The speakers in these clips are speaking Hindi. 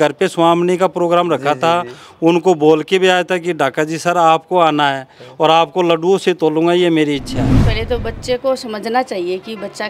घर पे स्वामनी का प्रोग्राम रखा था उनको बोल के भी आया था कि डाका जी सर आपको आना है और आपको लड्डुओं से तोलूंगा ये मेरी इच्छा है पहले तो बच्चे को समझना चाहिए कि बच्चा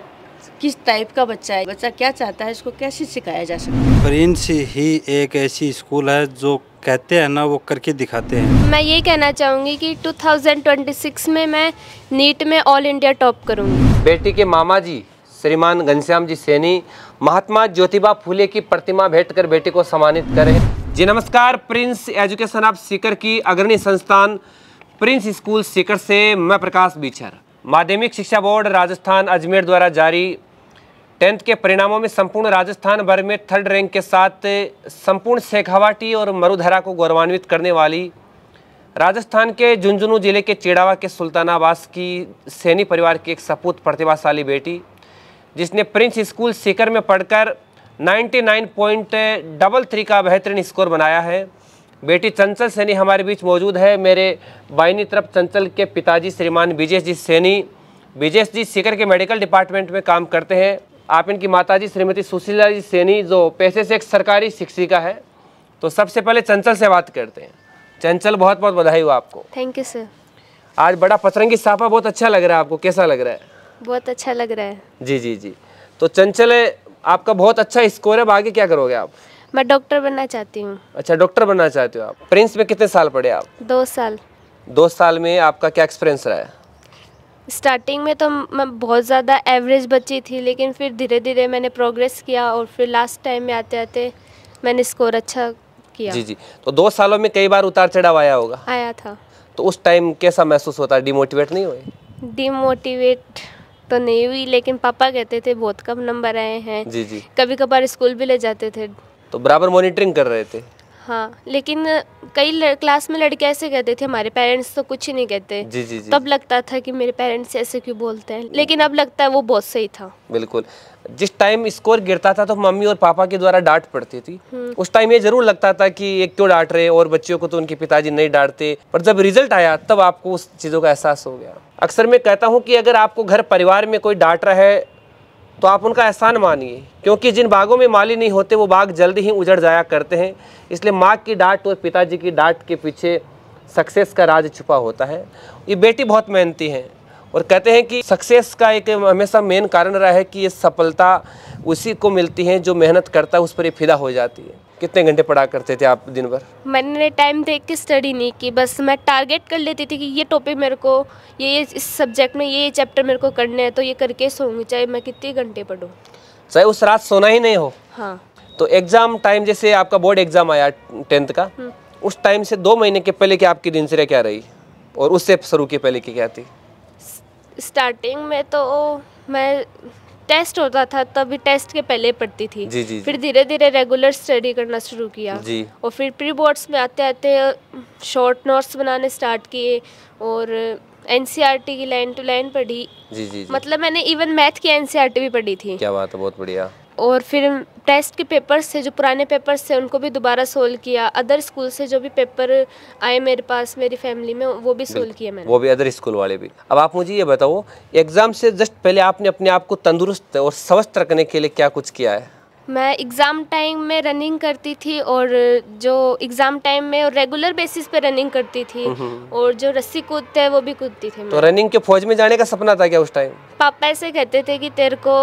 किस टाइप का बच्चा है बच्चा क्या चाहता है इसको कैसे सिखाया जा सकता है प्रिंस ही एक ऐसी स्कूल है जो कहते हैं ना वो करके दिखाते हैं मैं ये कहना चाहूँगी कि 2026 में मैं नीट में ऑल इंडिया टॉप करूँगी बेटी के मामा जी श्रीमान घनश्याम जी सैनी महात्मा ज्योतिबा फूले की प्रतिमा भेंट कर बेटे को सम्मानित करें जी नमस्कार प्रिंस एजुकेशन ऑफ सीकर की अग्रणी संस्थान प्रिंस स्कूल सीकर से मैं प्रकाश बीछर माध्यमिक शिक्षा बोर्ड राजस्थान अजमेर द्वारा जारी टेंथ के परिणामों में संपूर्ण राजस्थान भर में थर्ड रैंक के साथ संपूर्ण शेखावाटी और मरुधरा को गौरवान्वित करने वाली राजस्थान के झुंझुनू जिले के चिड़ावा के सुल्तानावास की सैनी परिवार की एक सपूत प्रतिभाशाली बेटी जिसने प्रिंस स्कूल सीकर में पढ़कर 99.33 का बेहतरीन स्कोर बनाया है बेटी चंचल सैनी हमारे बीच मौजूद है मेरे बाइनी तरफ चंचल के पिताजी श्रीमान विजेश जी सैनी विजेश जी सीकर के मेडिकल डिपार्टमेंट में काम करते हैं आप इनकी माताजी श्रीमती सुशीला जी सैनी जो पैसे से एक सरकारी शिक्षिका है तो सबसे पहले चंचल से बात करते हैं चंचल बहुत बहुत बधाई हो आपको थैंक यू सर आज बड़ा पतरंगी साफा बहुत अच्छा लग रहा है आपको कैसा लग रहा है बहुत अच्छा लग रहा है जी जी जी तो चंचल आपका बहुत अच्छा स्कोर है आगे क्या करोगे आप मैं डॉक्टर बनना चाहती हूँ अच्छा डॉक्टर बनना चाहती हूँ आप प्रिंस में कितने साल पढ़े आप दो साल दो साल में आपका क्या एक्सपीरियंस रहा है स्टार्टिंग में तो मैं बहुत ज़्यादा एवरेज बच्ची थी लेकिन फिर धीरे धीरे मैंने प्रोग्रेस किया और फिर लास्ट टाइम में आते आते मैंने स्कोर अच्छा किया जी जी तो दो सालों में कई बार उतार चढ़ाव आया होगा आया था तो उस टाइम कैसा महसूस होता है डिमोटिवेट नहीं हुए डिमोटिवेट तो नहीं हुई लेकिन पापा कहते थे बहुत कम नंबर आए हैं जी जी कभी कभार स्कूल भी ले जाते थे तो बराबर मॉनिटरिंग कर रहे थे हाँ लेकिन कई क्लास में लड़के ऐसे कहते थे हमारे पेरेंट्स तो कुछ ही नहीं कहते जी जी जी तब लगता था कि मेरे पेरेंट्स ऐसे क्यों बोलते हैं लेकिन अब लगता है वो बहुत सही था बिल्कुल जिस टाइम स्कोर गिरता था तो मम्मी और पापा के द्वारा डांट पड़ती थी हम्म। उस टाइम ये जरूर लगता था कि एक क्यों डांट रहे और बच्चों को तो उनके पिताजी नहीं डांटते पर जब रिजल्ट आया तब आपको उस चीज़ों का एहसास हो गया अक्सर मैं कहता हूँ कि अगर आपको घर परिवार में कोई डांट रहा है तो आप उनका एहसान मानिए क्योंकि जिन बागों में माली नहीं होते वो बाग जल्दी ही उजड़ जाया करते हैं इसलिए माँ की डांट और पिताजी की डांट के पीछे सक्सेस का राज छुपा होता है ये बेटी बहुत मेहनती हैं और कहते हैं कि सक्सेस का एक हमेशा मेन कारण रहा है कि ये सफलता उसी को मिलती है जो मेहनत करता है उस पर ये फिदा हो जाती है कितने घंटे पढ़ा करते थे आप दिन भर मैंने टाइम देख के स्टडी नहीं की बस मैं टारगेट कर लेती थी कि ये टॉपिक मेरे को ये इस सब्जेक्ट में ये चैप्टर मेरे को करने हैं तो ये करके सोऊंगी चाहे मैं कितने घंटे पढ़ूँ चाहे उस रात सोना ही नहीं हो हाँ तो एग्ज़ाम टाइम जैसे आपका बोर्ड एग्ज़ाम आया टेंथ का हम्म। उस टाइम से दो महीने के पहले की आपकी दिनचर्या क्या रही और उससे शुरू के पहले की क्या थी स्टार्टिंग में तो मैं टेस्ट होता था तभी टेस्ट के पहले पढ़ती थी जी, जी, फिर धीरे धीरे रेगुलर स्टडी करना शुरू किया जी. और फिर प्री बोर्ड्स में आते आते शॉर्ट नोट्स बनाने स्टार्ट किए और एन e की लाइन टू लाइन पढ़ी जी, जी, जी. मतलब मैंने इवन मैथ की एन e भी पढ़ी थी क्या बात है बहुत बढ़िया और फिर टेस्ट के पेपर्स थे जो पुराने पेपर्स थे उनको भी दोबारा सोल्व किया अदर स्कूल से जो भी पेपर आए मेरे पास मेरी फैमिली में वो भी सोल्व किया मैंने वो भी अदर स्कूल वाले भी अब आप मुझे ये बताओ एग्ज़ाम से जस्ट पहले आपने अपने आप को तंदुरुस्त और स्वस्थ रखने के लिए क्या कुछ किया है मैं एग्ज़ाम टाइम में रनिंग करती थी और जो एग्ज़ाम टाइम में और रेगुलर बेसिस पे रनिंग करती थी हम्म, हम्म, हम्म। और जो रस्सी कूदते हैं वो भी कूदती थी तो रनिंग के फौज में जाने का सपना था क्या उस टाइम पापा ऐसे कहते थे कि तेरे को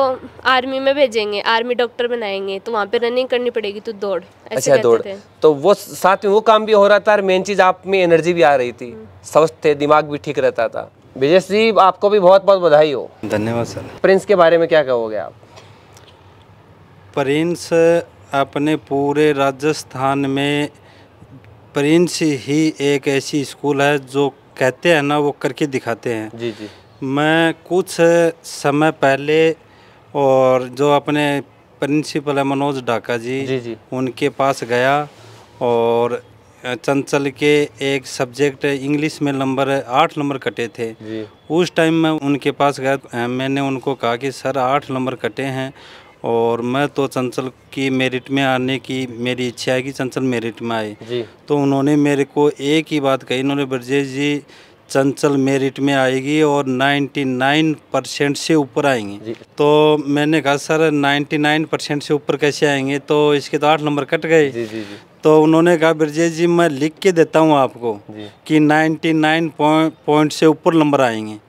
आर्मी में भेजेंगे आर्मी डॉक्टर बनाएंगे तो वहाँ पे रनिंग करनी पड़ेगी तो दौड़ अच्छा कहते दौड़ थे। तो वो साथ में वो काम भी हो रहा था और मेन चीज़ आप में एनर्जी भी आ रही थी स्वस्थ थे दिमाग भी ठीक रहता था विजय जी आपको भी बहुत बहुत बधाई हो धन्यवाद सर प्रिंस के बारे में क्या कहोगे आप प्रिंस अपने पूरे राजस्थान में प्रिंस ही एक ऐसी स्कूल है जो कहते हैं ना वो करके दिखाते हैं जी जी मैं कुछ समय पहले और जो अपने प्रिंसिपल है मनोज ढाका जी, जी, जी उनके पास गया और चंचल के एक सब्जेक्ट इंग्लिश में नंबर आठ नंबर कटे थे उस टाइम मैं उनके पास गया मैंने उनको कहा कि सर आठ नंबर कटे हैं और मैं तो चंचल की मेरिट में आने की मेरी इच्छा है कि चंचल मेरिट में आए जी तो उन्होंने मेरे को एक ही बात कही उन्होंने ब्रजेश जी चंचल मेरिट में आएगी और 99 परसेंट से ऊपर आएंगी तो मैंने कहा सर 99 परसेंट से ऊपर कैसे आएंगे तो इसके तो आठ नंबर कट गए जी, जी, जी। तो उन्होंने कहा ब्रजेश जी मैं लिख के देता हूँ आपको कि 99 पॉइंट से ऊपर नंबर आएंगे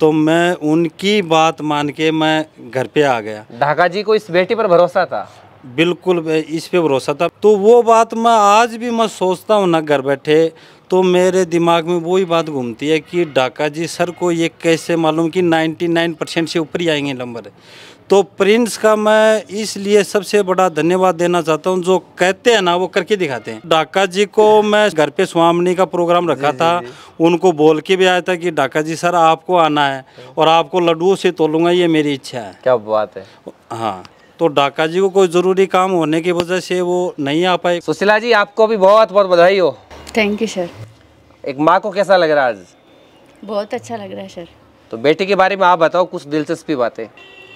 तो मैं उनकी बात मान के मैं घर पे आ गया ढाका जी को इस बेटी पर भरोसा था बिल्कुल इस पे भरोसा था तो वो बात मैं आज भी मैं सोचता हूँ ना घर बैठे तो मेरे दिमाग में वो ही बात घूमती है कि डाका जी सर को ये कैसे मालूम कि 99 परसेंट से ऊपर ही आएंगे नंबर तो प्रिंस का मैं इसलिए सबसे बड़ा धन्यवाद देना चाहता हूँ जो कहते हैं ना वो करके दिखाते हैं डाका जी को मैं घर पे स्वामनी का प्रोग्राम रखा था उनको बोल के भी आया था कि डाका जी सर आपको आना है और आपको लड्डुओं से तोलूंगा ये मेरी इच्छा है क्या बात है हाँ तो डाका जी को कोई ज़रूरी काम होने की वजह से वो नहीं आ पाए सुशीला जी आपको भी बहुत बहुत बधाई हो थैंक यू सर एक माँ को कैसा लग रहा है आज बहुत अच्छा लग रहा है सर तो बेटे के बारे में आप बताओ कुछ दिलचस्पी बातें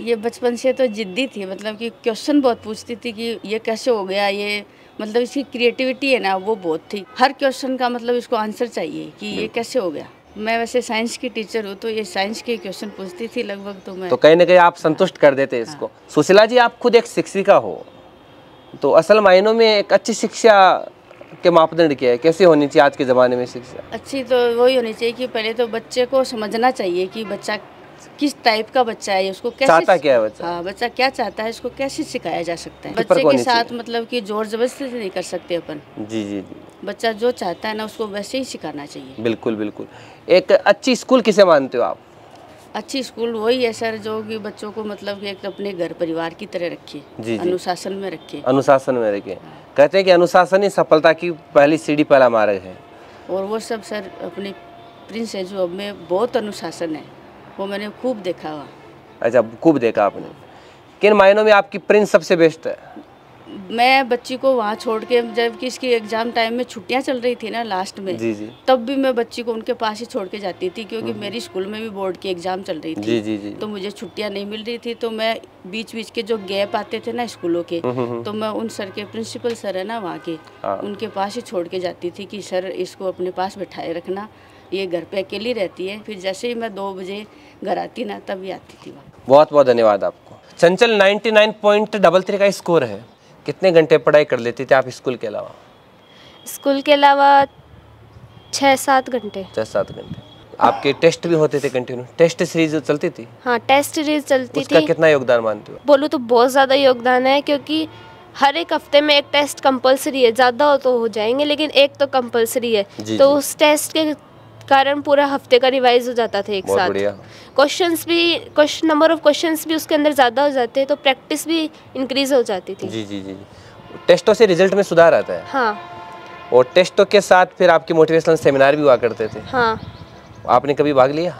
ये बचपन से तो जिद्दी थी मतलब कि क्वेश्चन बहुत पूछती थी कि ये कैसे हो गया ये मतलब इसकी क्रिएटिविटी है ना वो बहुत थी हर क्वेश्चन का मतलब इसको आंसर चाहिए कि ये कैसे हो गया मैं वैसे साइंस की टीचर हूँ तो ये साइंस के क्वेश्चन पूछती थी लगभग तो मैं तो कहीं ना कहीं आप संतुष्ट कर देते हाँ। इसको सुशीला जी आप खुद एक शिक्षिका हो तो असल मायनों में एक अच्छी शिक्षा के मापदंड क्या है कैसे होनी चाहिए आज के ज़माने में शिक्षा अच्छी तो वही होनी चाहिए कि पहले तो बच्चे को समझना चाहिए कि बच्चा किस टाइप का बच्चा है उसको कैसे चाहता क्या है बच्चा हाँ बच्चा क्या चाहता है इसको कैसे सिखाया जा सकता है बच्चे के साथ मतलब कि जोर जबरदस्ती नहीं कर सकते अपन जी जी जी बच्चा जो चाहता है ना उसको वैसे ही सिखाना चाहिए बिल्कुल बिल्कुल एक अच्छी स्कूल किसे मानते हो आप अच्छी स्कूल वही है सर जो कि बच्चों को मतलब कि एक अपने घर परिवार की तरह रखे जी अनुशासन में रखे अनुशासन में रखे कहते हैं कि अनुशासन ही सफलता की पहली सीढ़ी पहला मार्ग है और वो सब सर अपने प्रिंस है अब में बहुत अनुशासन है वो मैंने खूब देखा हुआ अच्छा खूब देखा आपने किन मायनों में आपकी प्रिंस सबसे बेस्ट है मैं बच्ची को वहाँ छोड़ के जबकि इसकी एग्ज़ाम टाइम में छुट्टियाँ चल रही थी ना लास्ट में जी जी तब भी मैं बच्ची को उनके पास ही छोड़ के जाती थी क्योंकि हम्म, हम्म। मेरी स्कूल में भी बोर्ड की एग्ज़ाम चल रही थी जी जी जी तो मुझे छुट्टियाँ नहीं मिल रही थी तो मैं बीच बीच के जो गैप आते थे ना स्कूलों के हम्म, तो मैं उन सर के प्रिंसिपल सर है ना वहाँ के हाँ। उनके पास ही छोड़ के जाती थी कि सर इसको अपने पास बैठाए रखना ये घर पे अकेली रहती है फिर जैसे ही मैं दो बजे घर आती ना तभी आती थी बहुत बहुत धन्यवाद आपको चंचल 99.33 का स्कोर है कितने घंटे पढ़ाई कर लेती थी आप स्कूल के अलावा स्कूल के अलावा छः सात घंटे छः सात घंटे आपके टेस्ट भी होते थे कंटिन्यू टेस्ट सीरीज चलती थी हाँ टेस्ट सीरीज चलती उसका थी कितना योगदान मानते हो बोलो तो बहुत ज़्यादा योगदान है क्योंकि हर एक हफ्ते में एक टेस्ट कंपलसरी है ज़्यादा हो तो हो जाएंगे लेकिन एक तो कंपलसरी है जी, तो जी। उस टेस्ट के कारण पूरा हफ्ते का रिवाइज हो जाता था एक साथ क्वेश्चंस भी क्वेश्चन नंबर ऑफ क्वेश्चंस भी उसके अंदर ज़्यादा हो जाते हैं तो प्रैक्टिस भी इंक्रीज हो जाती थी जी जी जी टेस्टों तो से रिजल्ट में सुधार आता है हाँ और टेस्टों तो के साथ फिर आपके मोटिवेशनल सेमिनार भी हुआ करते थे हाँ आपने कभी भाग लिया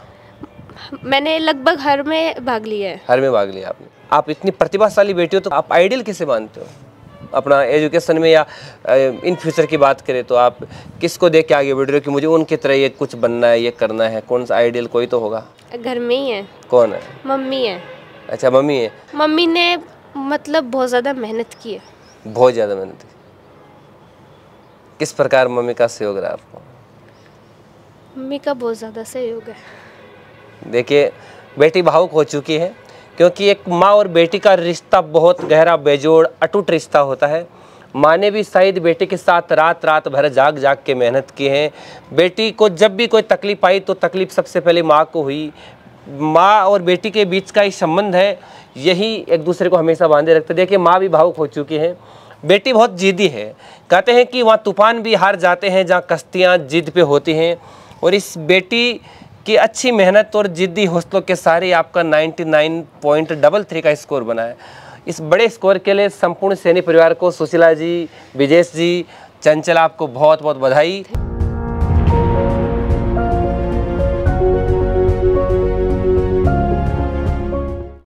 मैंने लगभग हर में भाग लिया है हर में भाग लिया आपने आप इतनी प्रतिभाशाली बेटी हो तो आप आइडियल किसे मानते हो अपना एजुकेशन में या इन फ्यूचर की बात करें तो आप किसको देख के आगे बढ़ रहे हो कि मुझे उनकी तरह ये कुछ बनना है ये करना है कौन सा आइडियल कोई तो होगा घर में ही है कौन है मम्मी है अच्छा मम्मी है मम्मी ने मतलब बहुत ज़्यादा मेहनत की है बहुत ज़्यादा मेहनत की किस प्रकार मम्मी का सहयोग रहा आपको मम्मी का बहुत ज़्यादा सहयोग है देखिए बेटी भावुक हो चुकी है क्योंकि एक माँ और बेटी का रिश्ता बहुत गहरा बेजोड़ अटूट रिश्ता होता है माँ ने भी शायद बेटे के साथ रात रात भर जाग जाग के मेहनत की है बेटी को जब भी कोई तकलीफ़ आई तो तकलीफ़ सबसे पहले माँ को हुई माँ और बेटी के बीच का ही संबंध है यही एक दूसरे को हमेशा बांधे रखते देखिए माँ भी भावुक हो चुकी हैं बेटी बहुत जिदी है कहते हैं कि वहाँ तूफान भी हार जाते हैं जहाँ कश्तियाँ जिद पे होती हैं और इस बेटी कि अच्छी मेहनत और ज़िद्दी हौसलों के सारे आपका थ्री का स्कोर बना है इस बड़े स्कोर के लिए संपूर्ण सैनी परिवार को सुशीला जी विजेश जी चंचल आपको बहुत बहुत बधाई